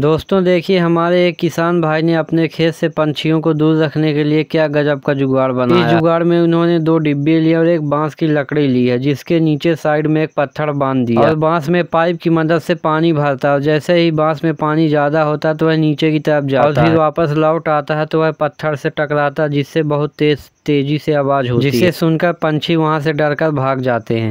दोस्तों देखिए हमारे एक किसान भाई ने अपने खेत से पंछियों को दूर रखने के लिए क्या गजब का जुगाड़ बनाया इस जुगाड़ में उन्होंने दो डिब्बे लिए और एक बांस की लकड़ी ली है जिसके नीचे साइड में एक पत्थर बांध दिया और बांस में पाइप की मदद से पानी भरता है जैसे ही बांस में पानी ज्यादा होता तो वह नीचे की तरफ जाता और फिर वापस लौट आता है तो वह पत्थर से टकराता जिससे बहुत तेज तेजी से आवाज होती है जिसे सुनकर पंछी वहाँ से डर भाग जाते हैं